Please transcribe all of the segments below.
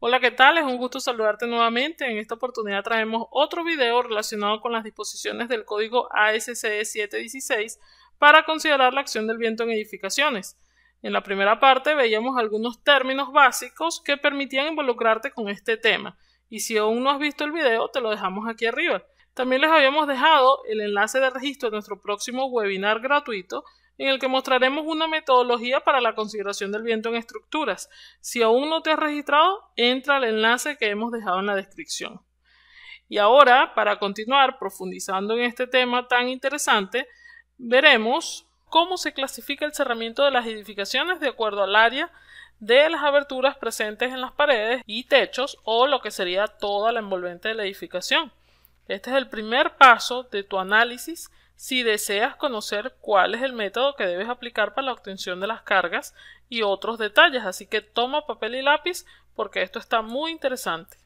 Hola, ¿qué tal? Es un gusto saludarte nuevamente. En esta oportunidad traemos otro video relacionado con las disposiciones del código ASCE 716 para considerar la acción del viento en edificaciones. En la primera parte veíamos algunos términos básicos que permitían involucrarte con este tema. Y si aún no has visto el video, te lo dejamos aquí arriba. También les habíamos dejado el enlace de registro de nuestro próximo webinar gratuito en el que mostraremos una metodología para la consideración del viento en estructuras. Si aún no te has registrado, entra al enlace que hemos dejado en la descripción. Y ahora, para continuar profundizando en este tema tan interesante, veremos cómo se clasifica el cerramiento de las edificaciones de acuerdo al área de las aberturas presentes en las paredes y techos o lo que sería toda la envolvente de la edificación. Este es el primer paso de tu análisis si deseas conocer cuál es el método que debes aplicar para la obtención de las cargas y otros detalles. Así que toma papel y lápiz porque esto está muy interesante.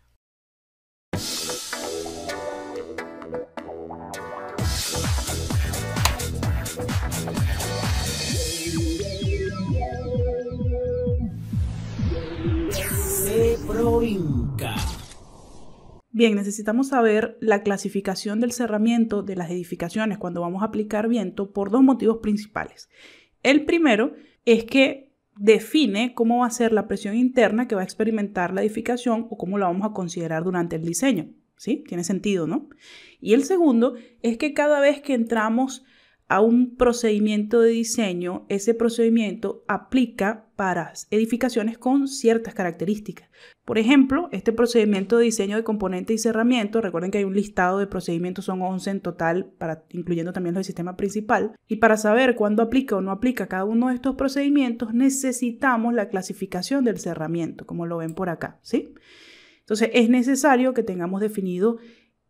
Bien, necesitamos saber la clasificación del cerramiento de las edificaciones cuando vamos a aplicar viento por dos motivos principales. El primero es que define cómo va a ser la presión interna que va a experimentar la edificación o cómo la vamos a considerar durante el diseño. ¿Sí? Tiene sentido, ¿no? Y el segundo es que cada vez que entramos a un procedimiento de diseño, ese procedimiento aplica para edificaciones con ciertas características. Por ejemplo, este procedimiento de diseño de componentes y cerramiento, recuerden que hay un listado de procedimientos, son 11 en total, para, incluyendo también los del sistema principal. Y para saber cuándo aplica o no aplica cada uno de estos procedimientos, necesitamos la clasificación del cerramiento, como lo ven por acá, ¿sí? Entonces es necesario que tengamos definido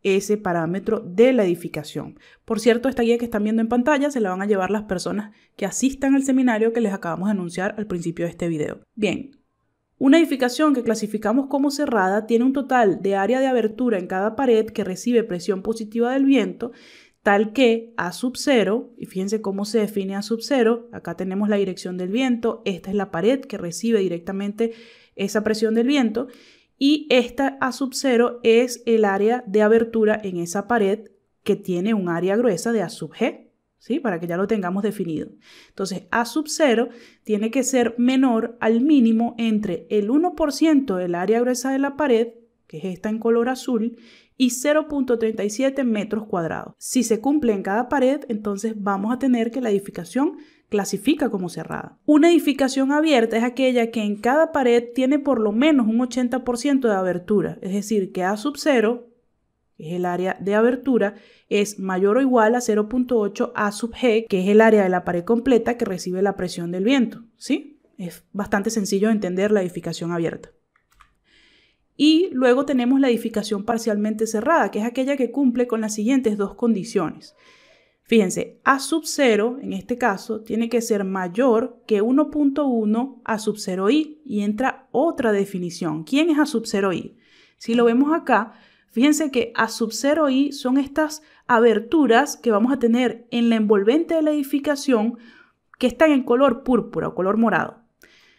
ese parámetro de la edificación. Por cierto, esta guía que están viendo en pantalla se la van a llevar las personas que asistan al seminario que les acabamos de anunciar al principio de este video. Bien, una edificación que clasificamos como cerrada tiene un total de área de abertura en cada pared que recibe presión positiva del viento, tal que A sub 0, y fíjense cómo se define A sub 0, acá tenemos la dirección del viento, esta es la pared que recibe directamente esa presión del viento, y esta A sub 0 es el área de abertura en esa pared que tiene un área gruesa de A sub G, ¿sí? Para que ya lo tengamos definido. Entonces, A sub 0 tiene que ser menor al mínimo entre el 1% del área gruesa de la pared, que es esta en color azul, y 0.37 metros cuadrados. Si se cumple en cada pared, entonces vamos a tener que la edificación clasifica como cerrada. Una edificación abierta es aquella que en cada pared tiene por lo menos un 80% de abertura, es decir, que A sub 0, que es el área de abertura, es mayor o igual a 0.8 A sub G, que es el área de la pared completa que recibe la presión del viento, ¿sí? Es bastante sencillo entender la edificación abierta. Y luego tenemos la edificación parcialmente cerrada, que es aquella que cumple con las siguientes dos condiciones. Fíjense, A sub 0, en este caso, tiene que ser mayor que 1.1 A sub 0i y entra otra definición. ¿Quién es A sub 0i? Si lo vemos acá, fíjense que A sub 0i son estas aberturas que vamos a tener en la envolvente de la edificación que están en color púrpura o color morado.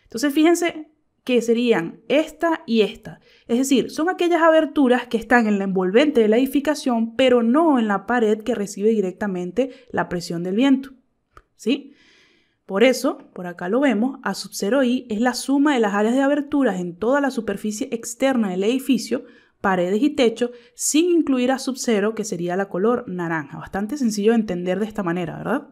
Entonces, fíjense que serían esta y esta. Es decir, son aquellas aberturas que están en la envolvente de la edificación, pero no en la pared que recibe directamente la presión del viento. ¿Sí? Por eso, por acá lo vemos, A sub 0 i es la suma de las áreas de aberturas en toda la superficie externa del edificio, paredes y techo, sin incluir A sub 0, que sería la color naranja. Bastante sencillo de entender de esta manera, ¿verdad?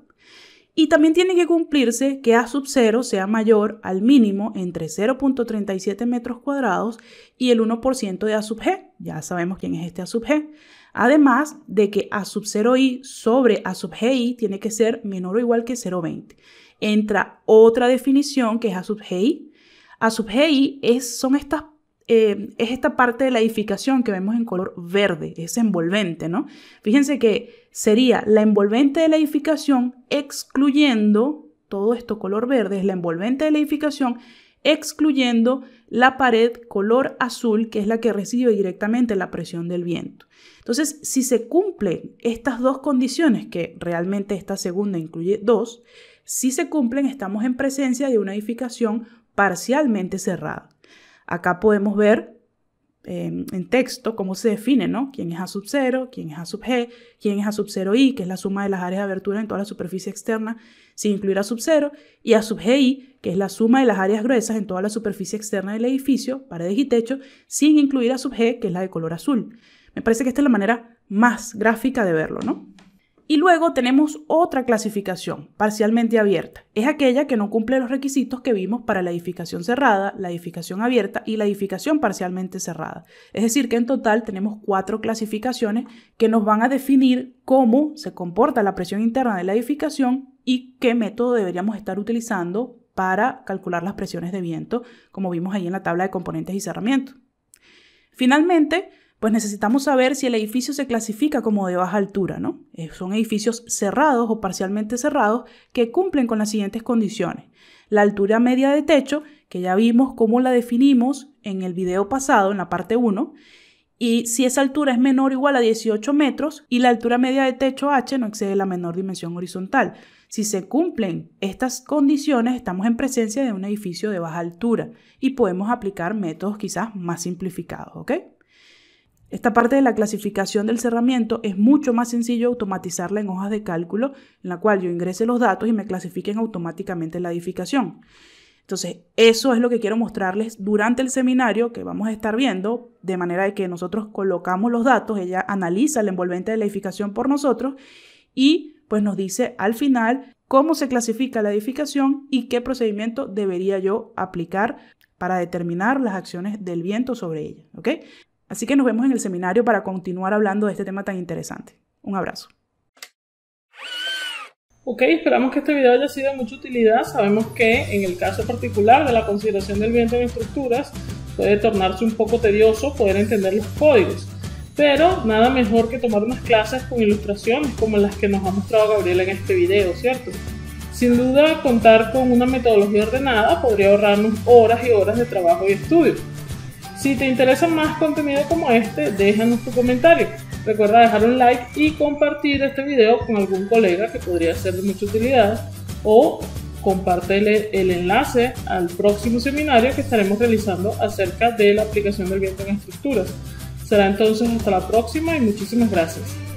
Y también tiene que cumplirse que A sub 0 sea mayor al mínimo entre 0.37 metros cuadrados y el 1% de A sub G. Ya sabemos quién es este A sub G. Además de que A sub 0i sobre A sub gi tiene que ser menor o igual que 0.20. Entra otra definición que es A sub gi. A sub gi es, son estas eh, es esta parte de la edificación que vemos en color verde, es envolvente, ¿no? Fíjense que sería la envolvente de la edificación excluyendo, todo esto color verde es la envolvente de la edificación, excluyendo la pared color azul, que es la que recibe directamente la presión del viento. Entonces, si se cumplen estas dos condiciones, que realmente esta segunda incluye dos, si se cumplen, estamos en presencia de una edificación parcialmente cerrada. Acá podemos ver em, en texto cómo se define, ¿no? Quién es A sub 0, quién es A sub G, quién es A sub 0i, que es la suma de las áreas de abertura en toda la superficie externa, sin incluir A sub 0, y A sub i, que es la suma de las áreas gruesas en toda la superficie externa del edificio, paredes y techo, sin incluir A sub G, que es la de color azul. Me parece que esta es la manera más gráfica de verlo, ¿no? Y luego tenemos otra clasificación, parcialmente abierta. Es aquella que no cumple los requisitos que vimos para la edificación cerrada, la edificación abierta y la edificación parcialmente cerrada. Es decir, que en total tenemos cuatro clasificaciones que nos van a definir cómo se comporta la presión interna de la edificación y qué método deberíamos estar utilizando para calcular las presiones de viento, como vimos ahí en la tabla de componentes y cerramiento. Finalmente, pues necesitamos saber si el edificio se clasifica como de baja altura, ¿no? Eh, son edificios cerrados o parcialmente cerrados que cumplen con las siguientes condiciones. La altura media de techo, que ya vimos cómo la definimos en el video pasado, en la parte 1, y si esa altura es menor o igual a 18 metros y la altura media de techo H no excede la menor dimensión horizontal. Si se cumplen estas condiciones, estamos en presencia de un edificio de baja altura y podemos aplicar métodos quizás más simplificados, ¿ok? Esta parte de la clasificación del cerramiento es mucho más sencillo automatizarla en hojas de cálculo, en la cual yo ingrese los datos y me clasifiquen automáticamente la edificación. Entonces, eso es lo que quiero mostrarles durante el seminario que vamos a estar viendo, de manera de que nosotros colocamos los datos, ella analiza el envolvente de la edificación por nosotros y pues nos dice al final cómo se clasifica la edificación y qué procedimiento debería yo aplicar para determinar las acciones del viento sobre ella. ¿ok? Así que nos vemos en el seminario para continuar hablando de este tema tan interesante. Un abrazo. Ok, esperamos que este video haya sido de mucha utilidad. Sabemos que en el caso particular de la consideración del viento en estructuras puede tornarse un poco tedioso poder entender los códigos, pero nada mejor que tomar unas clases con ilustraciones como las que nos ha mostrado Gabriela en este video, ¿cierto? Sin duda, contar con una metodología ordenada podría ahorrarnos horas y horas de trabajo y estudio. Si te interesa más contenido como este, déjanos tu comentario. Recuerda dejar un like y compartir este video con algún colega que podría ser de mucha utilidad o compártele el enlace al próximo seminario que estaremos realizando acerca de la aplicación del viento en estructuras. Será entonces hasta la próxima y muchísimas gracias.